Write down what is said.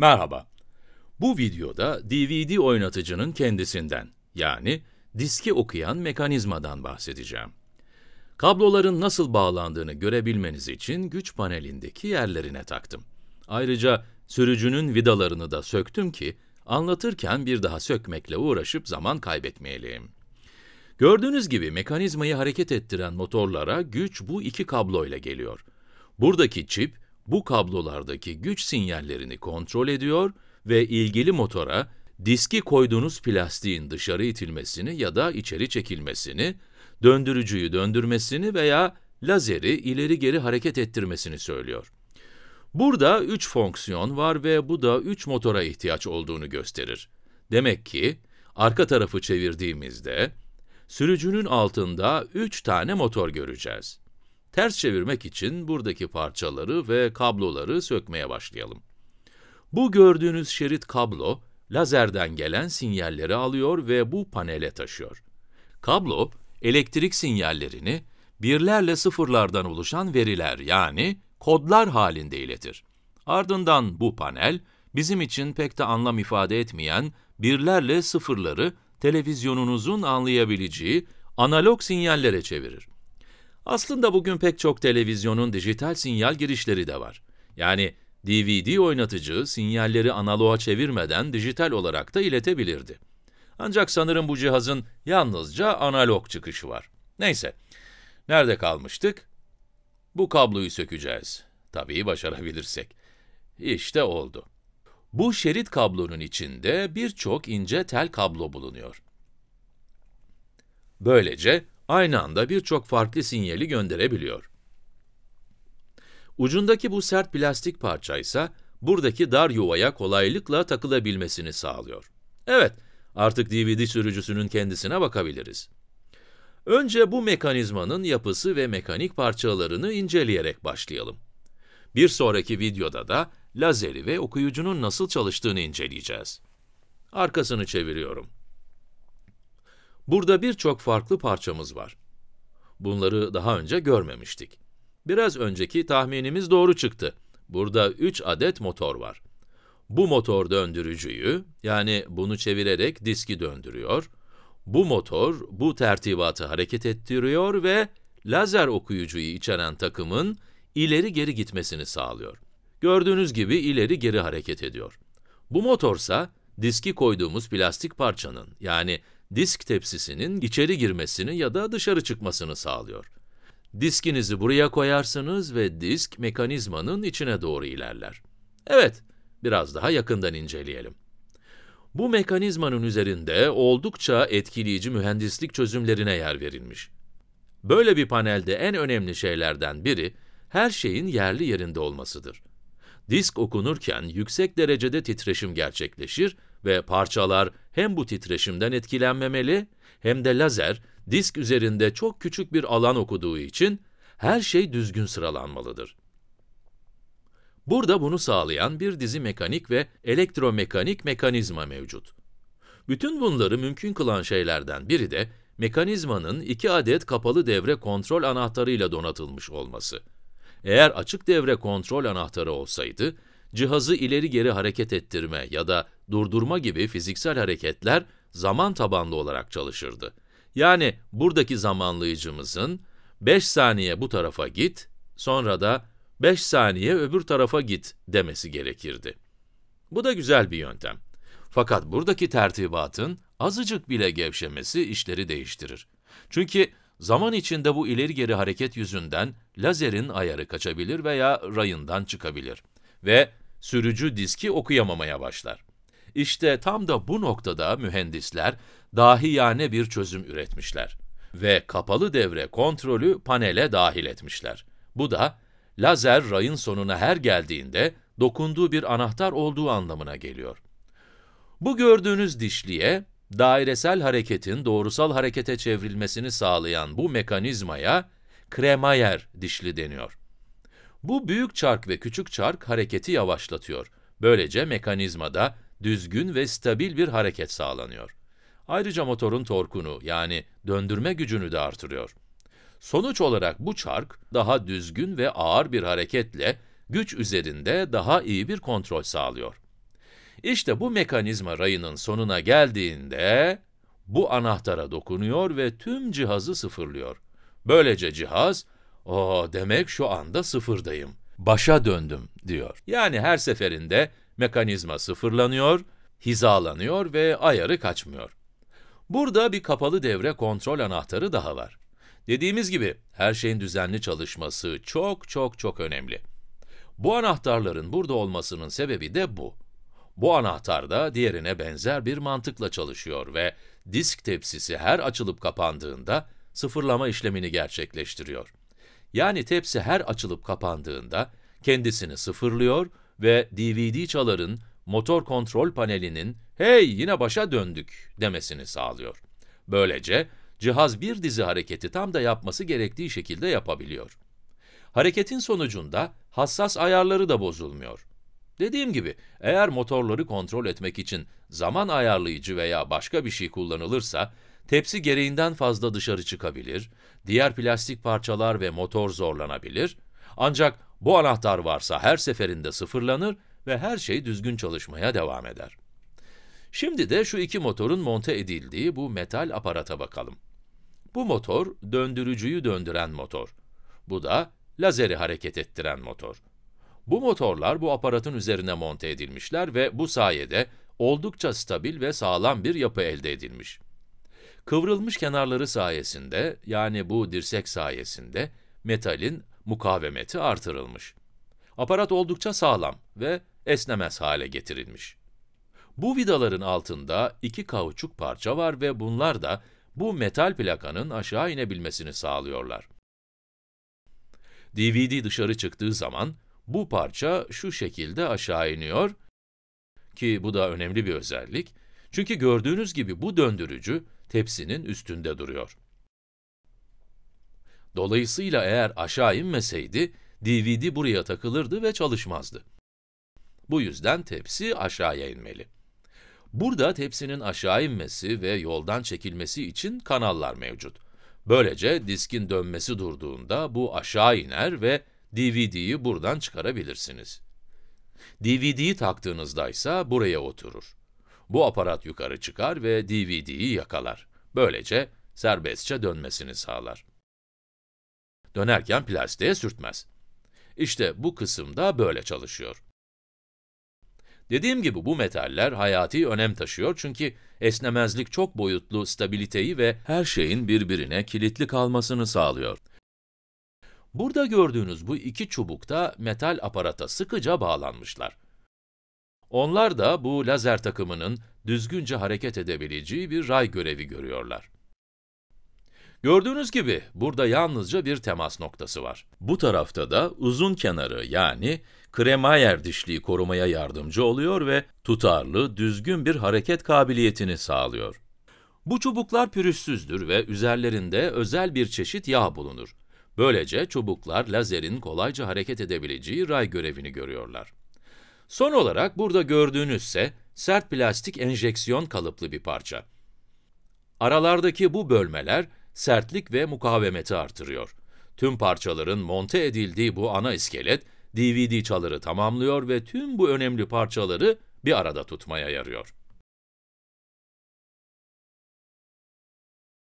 Merhaba. Bu videoda DVD oynatıcının kendisinden, yani diski okuyan mekanizmadan bahsedeceğim. Kabloların nasıl bağlandığını görebilmeniz için güç panelindeki yerlerine taktım. Ayrıca sürücünün vidalarını da söktüm ki anlatırken bir daha sökmekle uğraşıp zaman kaybetmeyelim. Gördüğünüz gibi mekanizmayı hareket ettiren motorlara güç bu iki kablo ile geliyor. Buradaki çip bu kablolardaki güç sinyallerini kontrol ediyor ve ilgili motora diski koyduğunuz plastiğin dışarı itilmesini ya da içeri çekilmesini, döndürücüyü döndürmesini veya lazeri ileri geri hareket ettirmesini söylüyor. Burada 3 fonksiyon var ve bu da 3 motora ihtiyaç olduğunu gösterir. Demek ki arka tarafı çevirdiğimizde sürücünün altında 3 tane motor göreceğiz. Ters çevirmek için buradaki parçaları ve kabloları sökmeye başlayalım. Bu gördüğünüz şerit kablo, lazerden gelen sinyalleri alıyor ve bu panele taşıyor. Kablo, elektrik sinyallerini birlerle sıfırlardan oluşan veriler yani kodlar halinde iletir. Ardından bu panel, bizim için pek de anlam ifade etmeyen birlerle sıfırları televizyonunuzun anlayabileceği analog sinyallere çevirir. Aslında bugün pek çok televizyonun dijital sinyal girişleri de var. Yani DVD oynatıcı sinyalleri analoğa çevirmeden dijital olarak da iletebilirdi. Ancak sanırım bu cihazın yalnızca analog çıkışı var. Neyse, nerede kalmıştık? Bu kabloyu sökeceğiz. Tabii başarabilirsek. İşte oldu. Bu şerit kablonun içinde birçok ince tel kablo bulunuyor. Böylece aynı anda birçok farklı sinyali gönderebiliyor. Ucundaki bu sert plastik parça ise buradaki dar yuvaya kolaylıkla takılabilmesini sağlıyor. Evet, artık DVD sürücüsünün kendisine bakabiliriz. Önce bu mekanizmanın yapısı ve mekanik parçalarını inceleyerek başlayalım. Bir sonraki videoda da lazeri ve okuyucunun nasıl çalıştığını inceleyeceğiz. Arkasını çeviriyorum. Burada birçok farklı parçamız var. Bunları daha önce görmemiştik. Biraz önceki tahminimiz doğru çıktı. Burada 3 adet motor var. Bu motor döndürücüyü, yani bunu çevirerek diski döndürüyor. Bu motor, bu tertibatı hareket ettiriyor ve lazer okuyucuyu içeren takımın ileri geri gitmesini sağlıyor. Gördüğünüz gibi ileri geri hareket ediyor. Bu motorsa, diski koyduğumuz plastik parçanın, yani disk tepsisinin içeri girmesini ya da dışarı çıkmasını sağlıyor. Diskinizi buraya koyarsınız ve disk mekanizmanın içine doğru ilerler. Evet, biraz daha yakından inceleyelim. Bu mekanizmanın üzerinde oldukça etkileyici mühendislik çözümlerine yer verilmiş. Böyle bir panelde en önemli şeylerden biri, her şeyin yerli yerinde olmasıdır. Disk okunurken yüksek derecede titreşim gerçekleşir ve parçalar hem bu titreşimden etkilenmemeli hem de lazer disk üzerinde çok küçük bir alan okuduğu için her şey düzgün sıralanmalıdır. Burada bunu sağlayan bir dizi mekanik ve elektromekanik mekanizma mevcut. Bütün bunları mümkün kılan şeylerden biri de mekanizmanın iki adet kapalı devre kontrol anahtarıyla donatılmış olması. Eğer açık devre kontrol anahtarı olsaydı, cihazı ileri geri hareket ettirme ya da durdurma gibi fiziksel hareketler zaman tabanlı olarak çalışırdı. Yani buradaki zamanlayıcımızın 5 saniye bu tarafa git, sonra da 5 saniye öbür tarafa git demesi gerekirdi. Bu da güzel bir yöntem. Fakat buradaki tertibatın azıcık bile gevşemesi işleri değiştirir. Çünkü zaman içinde bu ileri geri hareket yüzünden lazerin ayarı kaçabilir veya rayından çıkabilir ve sürücü diski okuyamamaya başlar. İşte tam da bu noktada mühendisler dahiyane bir çözüm üretmişler ve kapalı devre kontrolü panele dahil etmişler. Bu da lazer rayın sonuna her geldiğinde dokunduğu bir anahtar olduğu anlamına geliyor. Bu gördüğünüz dişliye, dairesel hareketin doğrusal harekete çevrilmesini sağlayan bu mekanizmaya kremayer dişli deniyor. Bu büyük çark ve küçük çark hareketi yavaşlatıyor. Böylece mekanizmada düzgün ve stabil bir hareket sağlanıyor. Ayrıca motorun torkunu yani döndürme gücünü de artırıyor. Sonuç olarak bu çark daha düzgün ve ağır bir hareketle güç üzerinde daha iyi bir kontrol sağlıyor. İşte bu mekanizma rayının sonuna geldiğinde bu anahtara dokunuyor ve tüm cihazı sıfırlıyor. Böylece cihaz, o demek şu anda sıfırdayım, başa döndüm diyor. Yani her seferinde mekanizma sıfırlanıyor, hizalanıyor ve ayarı kaçmıyor. Burada bir kapalı devre kontrol anahtarı daha var. Dediğimiz gibi her şeyin düzenli çalışması çok çok çok önemli. Bu anahtarların burada olmasının sebebi de bu. Bu anahtar da diğerine benzer bir mantıkla çalışıyor ve disk tepsisi her açılıp kapandığında sıfırlama işlemini gerçekleştiriyor. Yani tepsi her açılıp kapandığında kendisini sıfırlıyor ve DVD çaların motor kontrol panelinin hey yine başa döndük demesini sağlıyor. Böylece cihaz bir dizi hareketi tam da yapması gerektiği şekilde yapabiliyor. Hareketin sonucunda hassas ayarları da bozulmuyor. Dediğim gibi eğer motorları kontrol etmek için zaman ayarlayıcı veya başka bir şey kullanılırsa, tepsi gereğinden fazla dışarı çıkabilir, diğer plastik parçalar ve motor zorlanabilir, ancak bu anahtar varsa her seferinde sıfırlanır ve her şey düzgün çalışmaya devam eder. Şimdi de şu iki motorun monte edildiği bu metal aparata bakalım. Bu motor, döndürücüyü döndüren motor. Bu da lazeri hareket ettiren motor. Bu motorlar bu aparatın üzerine monte edilmişler ve bu sayede oldukça stabil ve sağlam bir yapı elde edilmiş. Kıvrılmış kenarları sayesinde, yani bu dirsek sayesinde, metalin mukavemeti artırılmış. Aparat oldukça sağlam ve esnemez hale getirilmiş. Bu vidaların altında iki kauçuk parça var ve bunlar da bu metal plakanın aşağı inebilmesini sağlıyorlar. DVD dışarı çıktığı zaman bu parça şu şekilde aşağı iniyor ki bu da önemli bir özellik. Çünkü gördüğünüz gibi bu döndürücü tepsinin üstünde duruyor. Dolayısıyla eğer aşağı inmeseydi, DVD buraya takılırdı ve çalışmazdı. Bu yüzden tepsi aşağıya inmeli. Burada tepsinin aşağı inmesi ve yoldan çekilmesi için kanallar mevcut. Böylece diskin dönmesi durduğunda bu aşağı iner ve DVD'yi buradan çıkarabilirsiniz. DVD'yi taktığınızda ise buraya oturur. Bu aparat yukarı çıkar ve DVD'yi yakalar. Böylece serbestçe dönmesini sağlar. Dönerken plastiğe sürtmez. İşte bu kısım da böyle çalışıyor. Dediğim gibi bu metaller hayati önem taşıyor çünkü esnemezlik çok boyutlu stabiliteyi ve her şeyin birbirine kilitli kalmasını sağlıyor. Burada gördüğünüz bu iki çubuk da metal aparata sıkıca bağlanmışlar. Onlar da bu lazer takımının düzgünce hareket edebileceği bir ray görevi görüyorlar. Gördüğünüz gibi burada yalnızca bir temas noktası var. Bu tarafta da uzun kenarı yani kremayer dişliği korumaya yardımcı oluyor ve tutarlı, düzgün bir hareket kabiliyetini sağlıyor. Bu çubuklar pürüzsüzdür ve üzerlerinde özel bir çeşit yağ bulunur. Böylece çubuklar lazerin kolayca hareket edebileceği ray görevini görüyorlar. Son olarak burada gördüğünüzse sert plastik enjeksiyon kalıplı bir parça. Aralardaki bu bölmeler sertlik ve mukavemeti artırıyor. Tüm parçaların monte edildiği bu ana iskelet, DVD çaları tamamlıyor ve tüm bu önemli parçaları bir arada tutmaya yarıyor.